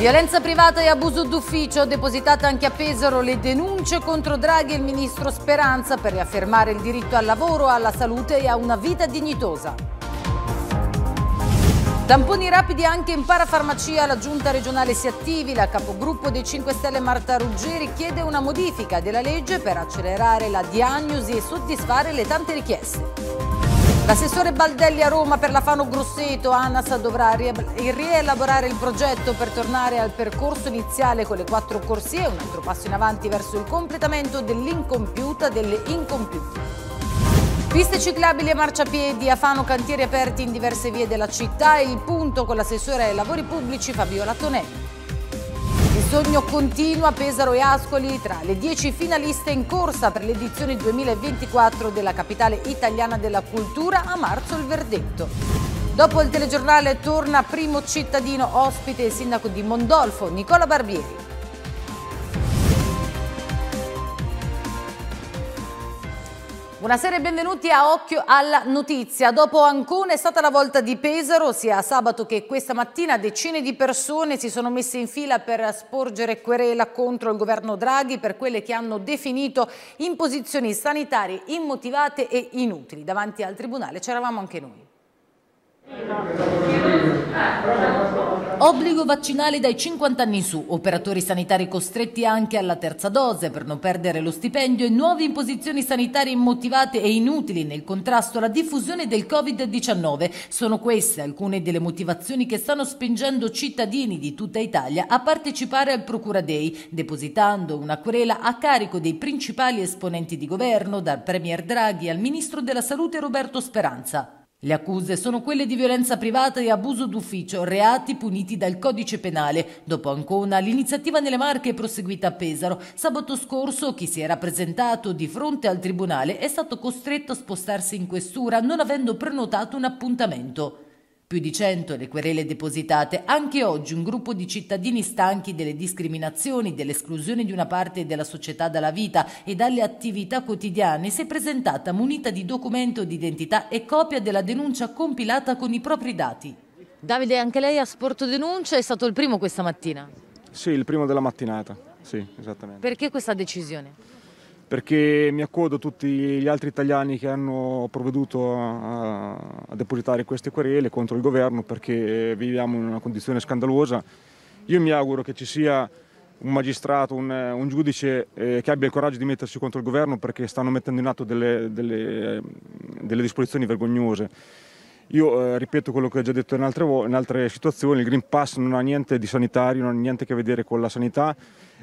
Violenza privata e abuso d'ufficio, depositate anche a Pesaro le denunce contro Draghi e il ministro Speranza per riaffermare il diritto al lavoro, alla salute e a una vita dignitosa. Tamponi rapidi anche in parafarmacia, la giunta regionale si attivi, la capogruppo dei 5 Stelle Marta Ruggeri chiede una modifica della legge per accelerare la diagnosi e soddisfare le tante richieste. L'assessore Baldelli a Roma per la Fano Grosseto, ANAS dovrà rielaborare il progetto per tornare al percorso iniziale con le quattro corsie, un altro passo in avanti verso il completamento dell'incompiuta delle incompiute. Piste ciclabili e marciapiedi a Fano cantieri aperti in diverse vie della città e il punto con l'assessore ai lavori pubblici Fabio Latonelli sogno continua Pesaro e Ascoli tra le 10 finaliste in corsa per l'edizione 2024 della capitale italiana della cultura a marzo il verdetto. Dopo il telegiornale torna primo cittadino ospite il sindaco di Mondolfo Nicola Barbieri. Buonasera e benvenuti a Occhio alla Notizia. Dopo Ancona è stata la volta di Pesaro, sia sabato che questa mattina decine di persone si sono messe in fila per sporgere querela contro il governo Draghi per quelle che hanno definito imposizioni sanitarie immotivate e inutili. Davanti al Tribunale c'eravamo anche noi. Obbligo vaccinale dai 50 anni in su, operatori sanitari costretti anche alla terza dose per non perdere lo stipendio e nuove imposizioni sanitarie immotivate e inutili nel contrasto alla diffusione del Covid-19. Sono queste alcune delle motivazioni che stanno spingendo cittadini di tutta Italia a partecipare al Procura Day, depositando una querela a carico dei principali esponenti di governo, dal Premier Draghi al Ministro della Salute Roberto Speranza. Le accuse sono quelle di violenza privata e abuso d'ufficio, reati puniti dal codice penale. Dopo Ancona, l'iniziativa nelle Marche è proseguita a Pesaro. Sabato scorso chi si era presentato di fronte al tribunale è stato costretto a spostarsi in questura non avendo prenotato un appuntamento. Più di cento le querele depositate. Anche oggi un gruppo di cittadini stanchi delle discriminazioni, dell'esclusione di una parte della società dalla vita e dalle attività quotidiane si è presentata munita di documento d'identità e copia della denuncia compilata con i propri dati. Davide, anche lei a Sporto Denuncia è stato il primo questa mattina? Sì, il primo della mattinata, sì, esattamente. Perché questa decisione? perché mi accodo tutti gli altri italiani che hanno provveduto a, a depositare queste querele contro il governo perché viviamo in una condizione scandalosa. Io mi auguro che ci sia un magistrato, un, un giudice eh, che abbia il coraggio di mettersi contro il governo perché stanno mettendo in atto delle, delle, delle disposizioni vergognose. Io eh, ripeto quello che ho già detto in altre, in altre situazioni, il Green Pass non ha niente di sanitario, non ha niente a che vedere con la sanità,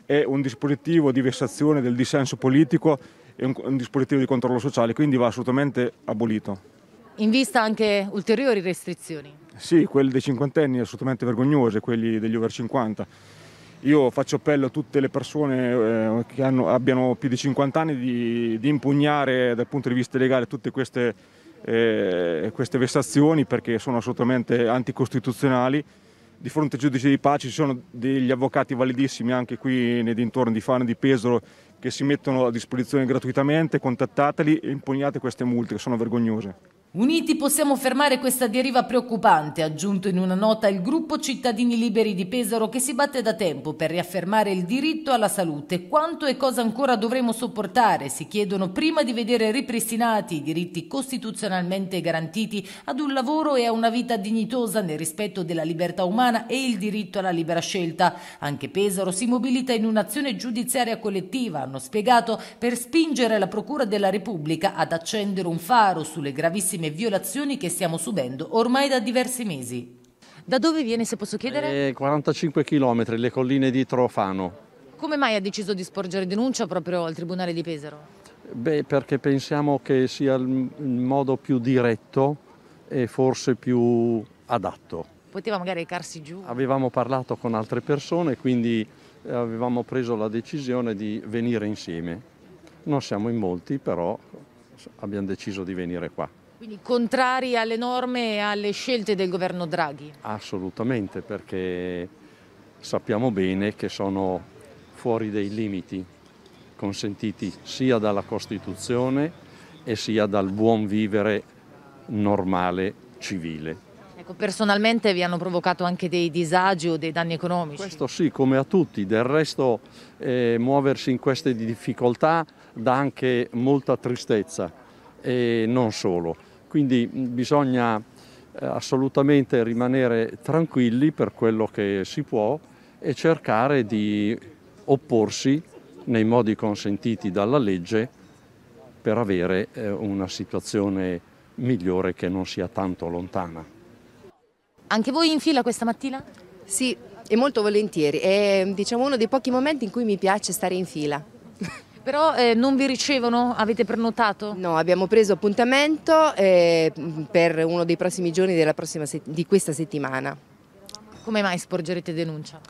è un dispositivo di vessazione del dissenso politico e un, un dispositivo di controllo sociale, quindi va assolutamente abolito. In vista anche ulteriori restrizioni? Sì, quelle dei cinquantenni assolutamente vergognose, quelli degli over 50. Io faccio appello a tutte le persone eh, che hanno, abbiano più di 50 anni di, di, impugnare dal punto di vista legale tutte queste, eh, queste vessazioni perché sono assolutamente anticostituzionali di fronte ai giudici di pace ci sono degli avvocati validissimi anche qui nei dintorni di Fano e di Pesaro che si mettono a disposizione gratuitamente, contattateli e impugnate queste multe che sono vergognose. Uniti possiamo fermare questa deriva preoccupante, ha aggiunto in una nota il gruppo Cittadini Liberi di Pesaro che si batte da tempo per riaffermare il diritto alla salute. Quanto e cosa ancora dovremo sopportare? Si chiedono prima di vedere ripristinati i diritti costituzionalmente garantiti ad un lavoro e a una vita dignitosa nel rispetto della libertà umana e il diritto alla libera scelta. Anche Pesaro si mobilita in un'azione giudiziaria collettiva, hanno spiegato, per spingere la Procura della Repubblica ad accendere un faro sulle gravissime e violazioni che stiamo subendo ormai da diversi mesi. Da dove viene, se posso chiedere? Eh, 45 km, le colline di Trofano. Come mai ha deciso di sporgere denuncia proprio al Tribunale di Pesaro? Beh, perché pensiamo che sia il modo più diretto e forse più adatto poteva magari recarsi giù. Avevamo parlato con altre persone, quindi eh, avevamo preso la decisione di venire insieme. Non siamo in molti, però abbiamo deciso di venire qua. Quindi contrari alle norme e alle scelte del governo Draghi? Assolutamente, perché sappiamo bene che sono fuori dei limiti consentiti sia dalla Costituzione e sia dal buon vivere normale civile. Ecco, personalmente vi hanno provocato anche dei disagi o dei danni economici? Questo sì, come a tutti, del resto eh, muoversi in queste difficoltà dà anche molta tristezza e non solo. Quindi bisogna eh, assolutamente rimanere tranquilli per quello che si può e cercare di opporsi nei modi consentiti dalla legge per avere eh, una situazione migliore che non sia tanto lontana. Anche voi in fila questa mattina? Sì, e molto volentieri. È diciamo, uno dei pochi momenti in cui mi piace stare in fila. Però eh, non vi ricevono? Avete prenotato? No, abbiamo preso appuntamento eh, per uno dei prossimi giorni di questa settimana. Come mai sporgerete denuncia?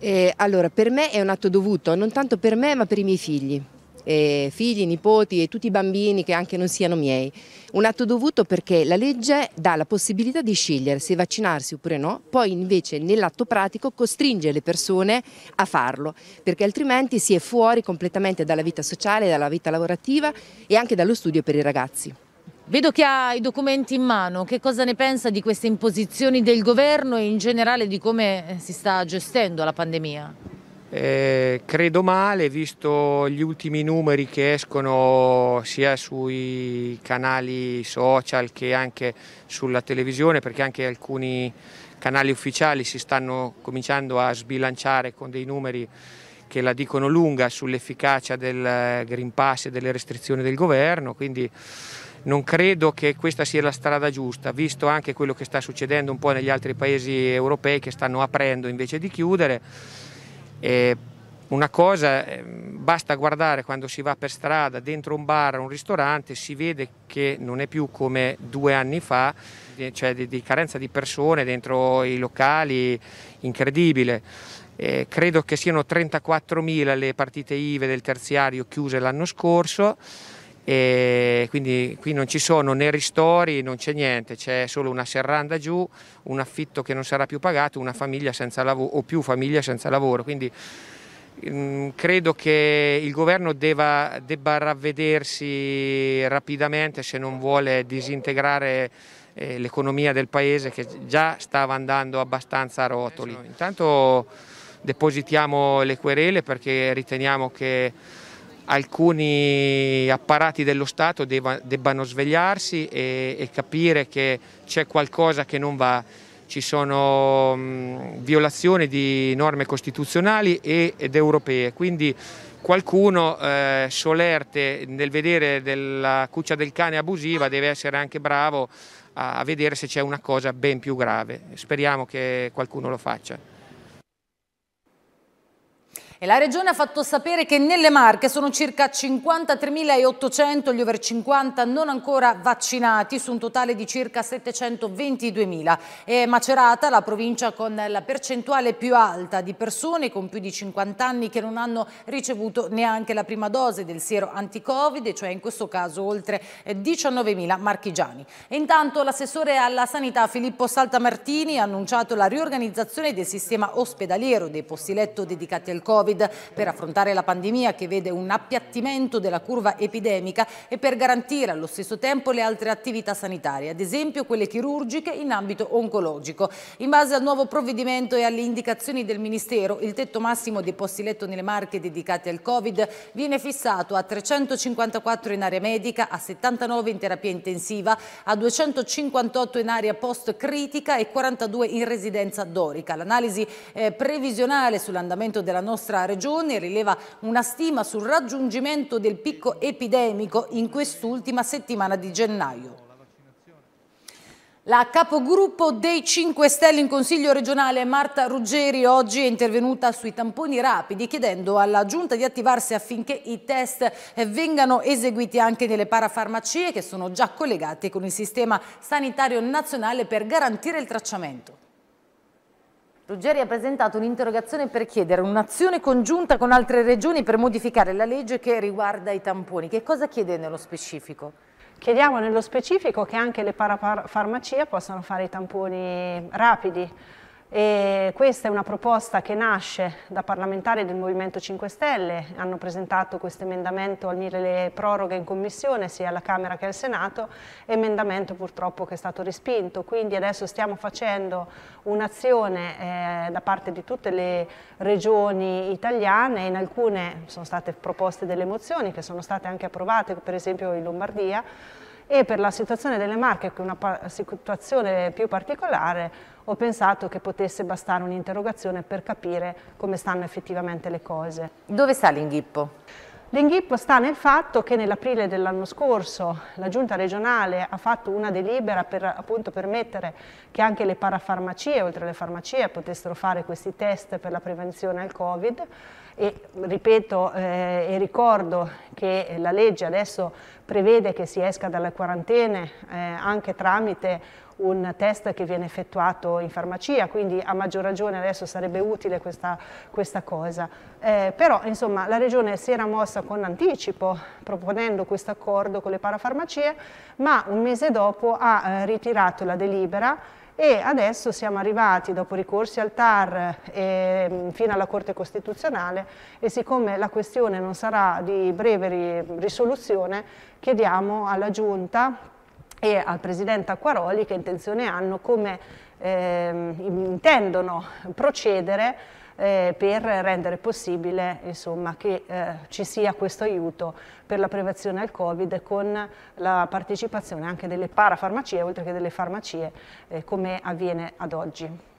Eh, allora, per me è un atto dovuto, non tanto per me ma per i miei figli eh, figli, nipoti e tutti i bambini che anche non siano miei. Un atto dovuto perché la legge dà la possibilità di scegliere se vaccinarsi oppure no, poi invece nell'atto pratico costringe le persone a farlo, perché altrimenti si è fuori completamente dalla vita sociale, dalla vita lavorativa e anche dallo studio per i ragazzi. Vedo che ha i documenti in mano, che cosa ne pensa di queste imposizioni del governo e in generale di come si sta gestendo la pandemia? Eh, credo male, visto gli ultimi numeri che escono sia sui canali social che anche sulla televisione, perché anche alcuni canali ufficiali si stanno cominciando a sbilanciare con dei numeri che la dicono lunga sull'efficacia del Green Pass e delle restrizioni del governo, quindi non credo che questa sia la strada giusta, visto anche quello che sta succedendo un po' negli altri paesi europei che stanno aprendo invece di chiudere eh, una cosa, ehm, basta guardare quando si va per strada, dentro un bar, un ristorante, si vede che non è più come due anni fa, cioè di, di carenza di persone dentro i locali, incredibile. Eh, credo che siano 34.000 le partite IVE del terziario chiuse l'anno scorso e quindi qui non ci sono né ristori, non c'è niente, c'è solo una serranda giù, un affitto che non sarà più pagato, una famiglia senza lavoro o più famiglie senza lavoro, quindi mm, credo che il governo debba, debba ravvedersi rapidamente se non vuole disintegrare eh, l'economia del paese che già stava andando abbastanza a rotoli. Intanto depositiamo le querele perché riteniamo che alcuni apparati dello Stato debbano svegliarsi e, e capire che c'è qualcosa che non va. Ci sono mh, mm, violazioni di norme costituzionali e, ed europee, quindi qualcuno eh, solerte nel vedere della cuccia del cane abusiva deve essere anche bravo a, a vedere se c'è una cosa ben più grave. Speriamo che qualcuno lo faccia. E la Regione ha fatto sapere che nelle Marche sono circa 53.800 gli over 50 non ancora vaccinati su un totale di circa 722.000. È Macerata la provincia con la percentuale più alta di persone con più di 50 anni che non hanno ricevuto neanche la prima dose del siero anticovid, cioè in questo caso oltre 19.000 marchigiani. E intanto l'assessore alla sanità Filippo Saltamartini ha annunciato la riorganizzazione del sistema ospedaliero dei posti letto dedicati al Covid Covid per affrontare la pandemia che vede un appiattimento della curva epidemica e per garantire allo stesso tempo le altre attività sanitarie, ad esempio quelle chirurgiche in ambito oncologico. In base al nuovo provvedimento e alle indicazioni del Ministero, il tetto massimo dei posti letto nelle marche dedicate al Covid viene fissato a 354 in area medica, a 79 in terapia intensiva, a 258 in area post critica e 42 in residenza dorica. L'analisi eh, previsionale sull'andamento della nostra regione rileva una stima sul raggiungimento del picco epidemico in quest'ultima settimana di gennaio. La capogruppo dei 5 Stelle in Consiglio regionale Marta Ruggeri oggi è intervenuta sui tamponi rapidi chiedendo alla Giunta di attivarsi affinché i test vengano eseguiti anche nelle parafarmacie che sono già collegate con il sistema sanitario nazionale per garantire il tracciamento. Ruggeri ha presentato un'interrogazione per chiedere un'azione congiunta con altre regioni per modificare la legge che riguarda i tamponi. Che cosa chiede nello specifico? Chiediamo nello specifico che anche le parafarmacie possano fare i tamponi rapidi e questa è una proposta che nasce da parlamentari del Movimento 5 Stelle, hanno presentato questo emendamento al mire le proroghe in commissione sia alla Camera che al Senato, emendamento purtroppo che è stato respinto, quindi adesso stiamo facendo un'azione eh, da parte di tutte le regioni italiane, in alcune sono state proposte delle mozioni che sono state anche approvate per esempio in Lombardia e per la situazione delle Marche che è una situazione più particolare ho pensato che potesse bastare un'interrogazione per capire come stanno effettivamente le cose. Dove sta l'inghippo? L'inghippo sta nel fatto che nell'aprile dell'anno scorso la giunta regionale ha fatto una delibera per appunto, permettere che anche le parafarmacie, oltre alle farmacie, potessero fare questi test per la prevenzione al Covid e ripeto eh, e ricordo che la legge adesso prevede che si esca dalle quarantene eh, anche tramite un test che viene effettuato in farmacia, quindi a maggior ragione adesso sarebbe utile questa, questa cosa. Eh, però insomma la Regione si era mossa con anticipo proponendo questo accordo con le parafarmacie, ma un mese dopo ha eh, ritirato la delibera e adesso siamo arrivati dopo ricorsi al TAR e, eh, ehm, fino alla Corte Costituzionale e siccome la questione non sarà di breve risoluzione chiediamo alla Giunta e al Presidente Acquaroli che intenzione hanno, come ehm, intendono procedere eh, per rendere possibile insomma, che eh, ci sia questo aiuto per la prevenzione al Covid con la partecipazione anche delle parafarmacie oltre che delle farmacie eh, come avviene ad oggi.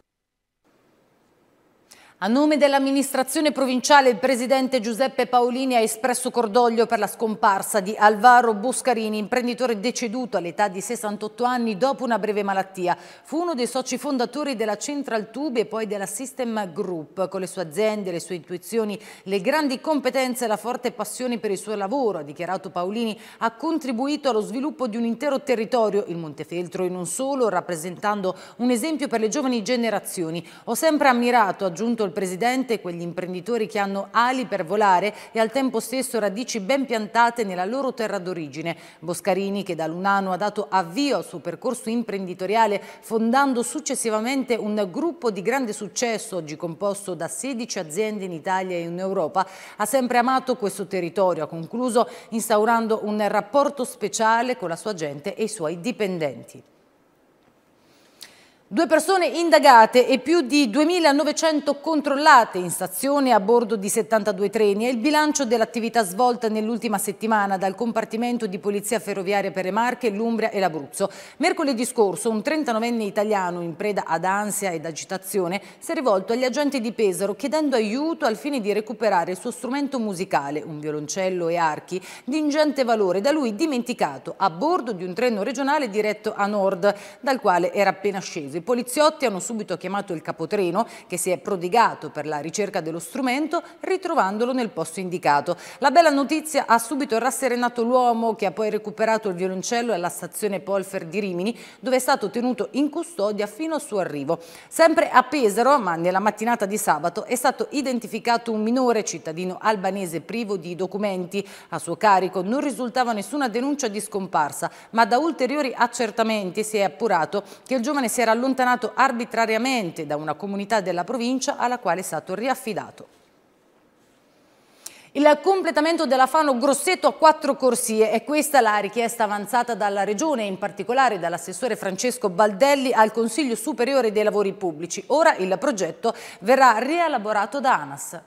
A nome dell'amministrazione provinciale il presidente Giuseppe Paolini ha espresso cordoglio per la scomparsa di Alvaro Buscarini, imprenditore deceduto all'età di 68 anni dopo una breve malattia. Fu uno dei soci fondatori della Central Tube e poi della System Group. Con le sue aziende, le sue intuizioni, le grandi competenze e la forte passione per il suo lavoro, ha dichiarato Paolini, ha contribuito allo sviluppo di un intero territorio, il Montefeltro e non solo, rappresentando un esempio per le giovani generazioni. Ho sempre ammirato, ha aggiunto il Presidente, quegli imprenditori che hanno ali per volare e al tempo stesso radici ben piantate nella loro terra d'origine. Boscarini, che da Lunano ha dato avvio al suo percorso imprenditoriale, fondando successivamente un gruppo di grande successo, oggi composto da 16 aziende in Italia e in Europa, ha sempre amato questo territorio, ha concluso instaurando un rapporto speciale con la sua gente e i suoi dipendenti. Due persone indagate e più di 2.900 controllate in stazione a bordo di 72 treni è il bilancio dell'attività svolta nell'ultima settimana dal compartimento di polizia ferroviaria per le Marche, l'Umbria e l'Abruzzo. Mercoledì scorso un 39enne italiano in preda ad ansia ed agitazione si è rivolto agli agenti di Pesaro chiedendo aiuto al fine di recuperare il suo strumento musicale, un violoncello e archi, di ingente valore da lui dimenticato a bordo di un treno regionale diretto a nord dal quale era appena sceso poliziotti hanno subito chiamato il capotreno che si è prodigato per la ricerca dello strumento ritrovandolo nel posto indicato. La bella notizia ha subito rasserenato l'uomo che ha poi recuperato il violoncello alla stazione Polfer di Rimini dove è stato tenuto in custodia fino al suo arrivo. Sempre a Pesaro, ma nella mattinata di sabato, è stato identificato un minore cittadino albanese privo di documenti. A suo carico non risultava nessuna denuncia di scomparsa, ma da ulteriori accertamenti si è appurato che il giovane si era allontanato allontanato arbitrariamente da una comunità della provincia alla quale è stato riaffidato. Il completamento della Fano Grosseto a quattro corsie è questa la richiesta avanzata dalla Regione, e in particolare dall'assessore Francesco Baldelli al Consiglio Superiore dei Lavori Pubblici. Ora il progetto verrà rielaborato da ANAS.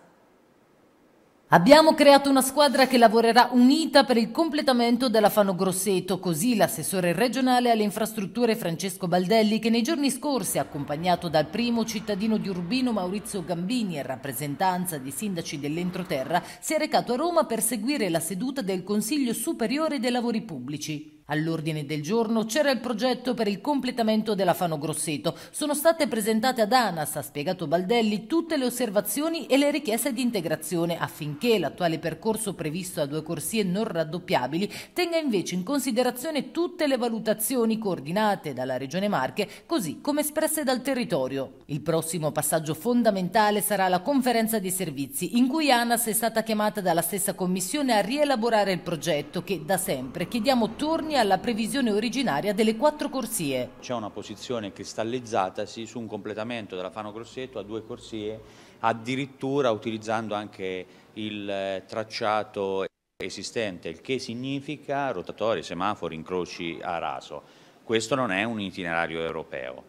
Abbiamo creato una squadra che lavorerà unita per il completamento della Fano Grosseto, così l'assessore regionale alle infrastrutture Francesco Baldelli, che nei giorni scorsi, accompagnato dal primo cittadino di Urbino Maurizio Gambini e rappresentanza dei sindaci dell'entroterra, si è recato a Roma per seguire la seduta del Consiglio Superiore dei Lavori Pubblici. All'ordine del giorno c'era il progetto per il completamento della Fano Grosseto. Sono state presentate ad ANAS, ha spiegato Baldelli, tutte le osservazioni e le richieste di integrazione affinché l'attuale percorso previsto a due corsie non raddoppiabili tenga invece in considerazione tutte le valutazioni coordinate dalla Regione Marche, così come espresse dal territorio. Il prossimo passaggio fondamentale sarà la conferenza dei servizi, in cui ANAS è stata chiamata dalla stessa Commissione a rielaborare il progetto che da sempre chiediamo torni Comune alla previsione originaria delle quattro corsie. C'è una posizione cristallizzatasi su un completamento della Fano Grosseto a due corsie, addirittura utilizzando anche il eh, tracciato esistente, il che significa rotatori, semafori, incroci a raso. Questo non è un itinerario europeo.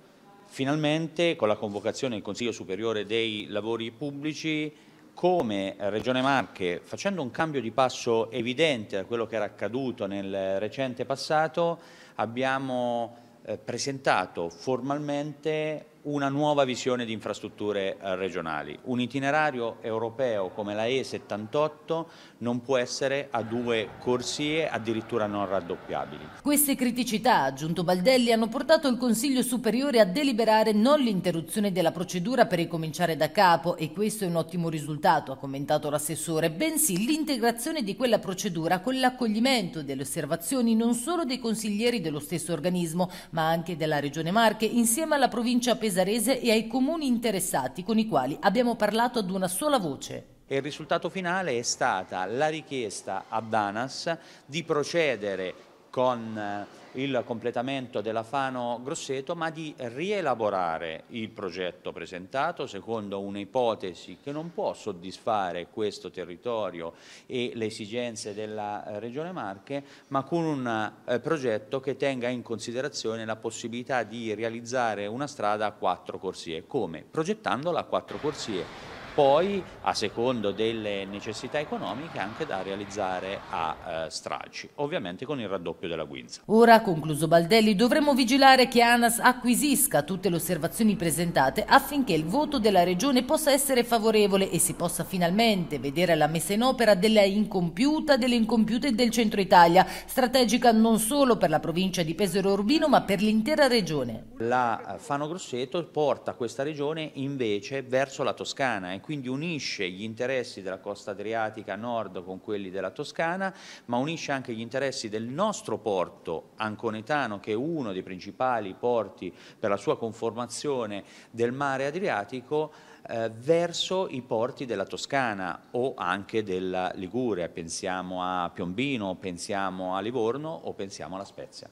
Finalmente, con la convocazione del Consiglio Superiore dei Lavori Pubblici, come Regione Marche, facendo un cambio di passo evidente da quello che era accaduto nel recente passato, abbiamo eh, presentato formalmente una nuova visione di infrastrutture eh, regionali. Un itinerario europeo come la E78 non può essere a due corsie addirittura non raddoppiabili. Queste criticità, aggiunto Baldelli, hanno portato il Consiglio Superiore a deliberare non l'interruzione della procedura per ricominciare da capo e questo è un ottimo risultato, ha commentato l'assessore, bensì l'integrazione di quella procedura con l'accoglimento delle osservazioni non solo dei consiglieri dello stesso organismo ma anche della Regione Marche insieme alla provincia pesante Pesarese e ai comuni interessati con i quali abbiamo parlato ad una sola voce. il risultato finale è stata la richiesta ad ANAS di procedere con eh, il completamento della Fano Grosseto, ma di rielaborare il progetto presentato secondo un'ipotesi che non può soddisfare questo territorio e le esigenze della eh, Regione Marche, ma con un eh, progetto che tenga in considerazione la possibilità di realizzare una strada a quattro corsie. Come? Progettandola a quattro corsie poi a secondo delle necessità economiche anche da realizzare a eh, stralci, ovviamente con il raddoppio della guinza. Ora, concluso Baldelli, dovremo vigilare che ANAS acquisisca tutte le osservazioni presentate affinché il voto della Regione possa essere favorevole e si possa finalmente vedere la messa in opera della incompiuta, delle incompiute del centro Italia, strategica non solo per la provincia di Pesaro Urbino ma per l'intera Regione. La eh, Fano Grosseto porta questa Regione invece verso la Toscana ecco, quindi unisce gli interessi della costa adriatica nord con quelli della Toscana, ma unisce anche gli interessi del nostro porto anconetano, che è uno dei principali porti per la sua conformazione del mare Adriatico, eh, verso i porti della Toscana o anche della Liguria, pensiamo a Piombino, pensiamo a Livorno o pensiamo alla Spezia.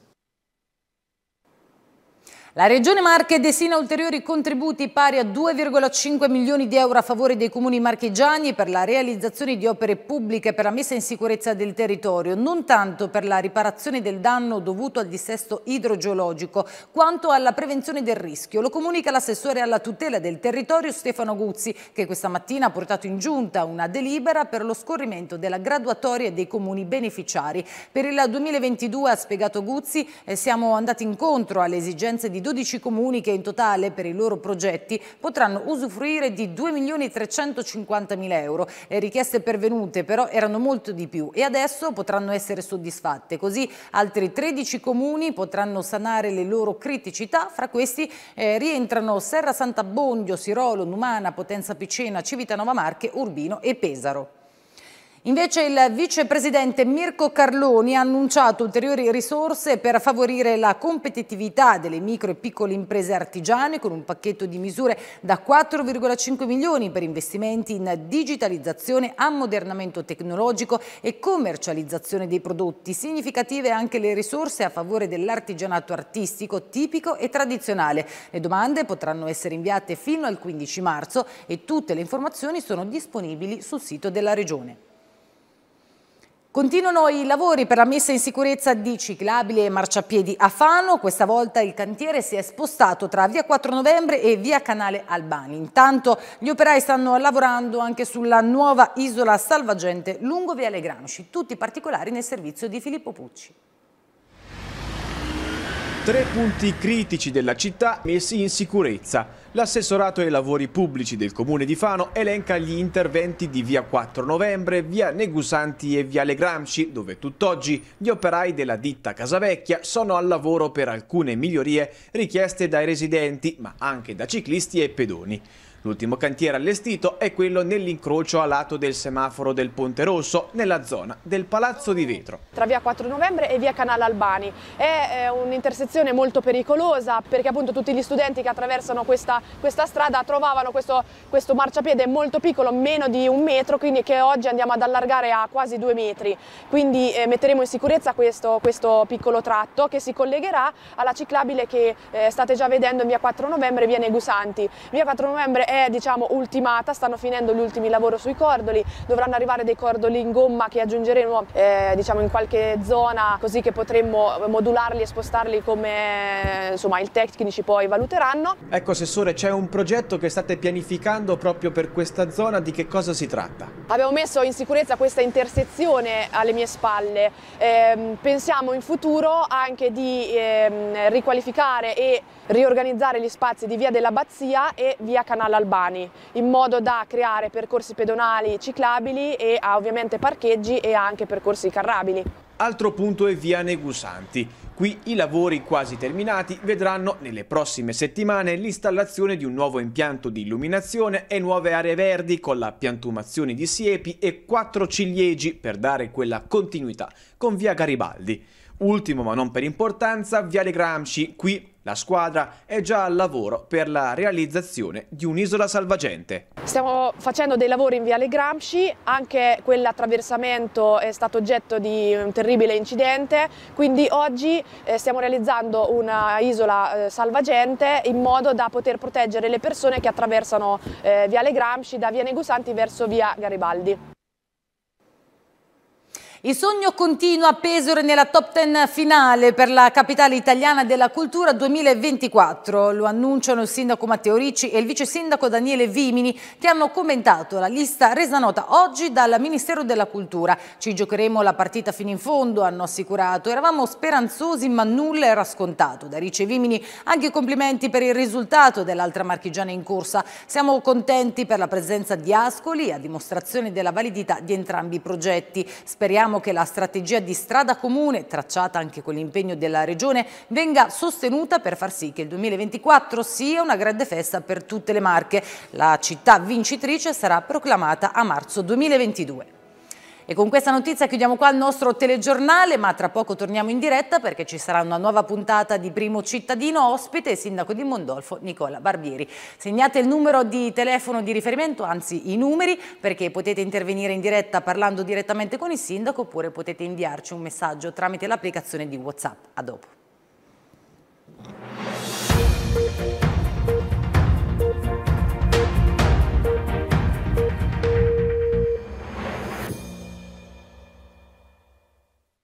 La Regione Marche destina ulteriori contributi pari a 2,5 milioni di euro a favore dei comuni marchigiani per la realizzazione di opere pubbliche per la messa in sicurezza del territorio, non tanto per la riparazione del danno dovuto al dissesto idrogeologico, quanto alla prevenzione del rischio. Lo comunica l'assessore alla tutela del territorio Stefano Guzzi, che questa mattina ha portato in giunta una delibera per lo scorrimento della graduatoria dei comuni beneficiari. Per il 2022, ha spiegato Guzzi, eh, siamo andati incontro alle esigenze di 12 comuni che in totale per i loro progetti potranno usufruire di 2.350.000 euro. Le eh, richieste pervenute però erano molto di più e adesso potranno essere soddisfatte. Così altri 13 comuni potranno sanare le loro criticità. Fra questi eh, rientrano Serra Santa Bondio, Sirolo, Numana, Potenza Picena, Civitanova Marche, Urbino e Pesaro. Invece il vicepresidente Mirko Carloni ha annunciato ulteriori risorse per favorire la competitività delle micro e piccole imprese artigiane con un pacchetto di misure da 4,5 milioni per investimenti in digitalizzazione, ammodernamento tecnologico e commercializzazione dei prodotti. Significative anche le risorse a favore dell'artigianato artistico tipico e tradizionale. Le domande potranno essere inviate fino al 15 marzo e tutte le informazioni sono disponibili sul sito della Regione. Continuano i lavori per la messa in sicurezza di ciclabili e marciapiedi a Fano. Questa volta il cantiere si è spostato tra via 4 novembre e via Canale Albani. Intanto gli operai stanno lavorando anche sulla nuova isola salvagente lungo via Le Legranci. Tutti i particolari nel servizio di Filippo Pucci. Tre punti critici della città messi in sicurezza. L'assessorato ai lavori pubblici del comune di Fano elenca gli interventi di via 4 novembre, via Negusanti e viale Gramsci, dove tutt'oggi gli operai della ditta Casavecchia sono al lavoro per alcune migliorie richieste dai residenti, ma anche da ciclisti e pedoni. L'ultimo cantiere allestito è quello nell'incrocio a lato del semaforo del Ponte Rosso, nella zona del Palazzo di Vetro. Tra via 4 novembre e via Canale Albani. È eh, un'intersezione molto pericolosa perché appunto tutti gli studenti che attraversano questa, questa strada trovavano questo, questo, marciapiede molto piccolo, meno di un metro, quindi che oggi andiamo ad allargare a quasi due metri. Quindi eh, metteremo in sicurezza questo, questo, piccolo tratto che si collegherà alla ciclabile che eh, state già vedendo in via 4 novembre e via Negusanti. Via 4 novembre è è diciamo ultimata, stanno finendo gli ultimi lavori sui cordoli, dovranno arrivare dei cordoli in gomma che aggiungeremo eh, diciamo in qualche zona così che potremmo eh, modularli e spostarli come eh, insomma il tecnici poi valuteranno. Ecco assessore, c'è un progetto che state pianificando proprio per questa zona, di che cosa si tratta? Abbiamo messo in sicurezza questa intersezione alle mie spalle, eh, pensiamo in futuro anche di eh, riqualificare e riorganizzare gli spazi di via dell'Abbazia e via Canale Albani in modo da creare percorsi pedonali ciclabili e ah, ovviamente parcheggi e anche percorsi carrabili. Altro punto è via Negusanti. Qui i lavori quasi terminati vedranno nelle prossime settimane l'installazione di un nuovo impianto di illuminazione e nuove aree verdi con la piantumazione di siepi e quattro ciliegi per dare quella continuità con via Garibaldi. Ultimo ma non per importanza, Viale Gramsci. Qui la squadra è già al lavoro per la realizzazione di un'isola salvagente. Stiamo facendo dei lavori in Viale Gramsci, anche quell'attraversamento è stato oggetto di un terribile incidente, quindi oggi eh, stiamo realizzando una isola eh, salvagente in modo da poter proteggere le persone che attraversano eh, Viale Gramsci da Via Negusanti verso Via Garibaldi. Il sogno continua a Pesore nella top 10 finale per la capitale italiana della cultura 2024. Lo annunciano il sindaco Matteo Ricci e il vice sindaco Daniele Vimini che hanno commentato la lista resa nota oggi dal Ministero della Cultura. Ci giocheremo la partita fino in fondo, hanno assicurato. Eravamo speranzosi ma nulla era scontato. Da Ricci e Vimini anche complimenti per il risultato dell'altra marchigiana in corsa. Siamo contenti per la presenza di Ascoli a dimostrazione della validità di entrambi i progetti. Speriamo Chiediamo che la strategia di strada comune, tracciata anche con l'impegno della Regione, venga sostenuta per far sì che il 2024 sia una grande festa per tutte le Marche. La città vincitrice sarà proclamata a marzo 2022. E con questa notizia chiudiamo qua il nostro telegiornale, ma tra poco torniamo in diretta perché ci sarà una nuova puntata di Primo Cittadino ospite il sindaco di Mondolfo Nicola Barbieri. Segnate il numero di telefono di riferimento, anzi i numeri, perché potete intervenire in diretta parlando direttamente con il sindaco oppure potete inviarci un messaggio tramite l'applicazione di WhatsApp. A dopo.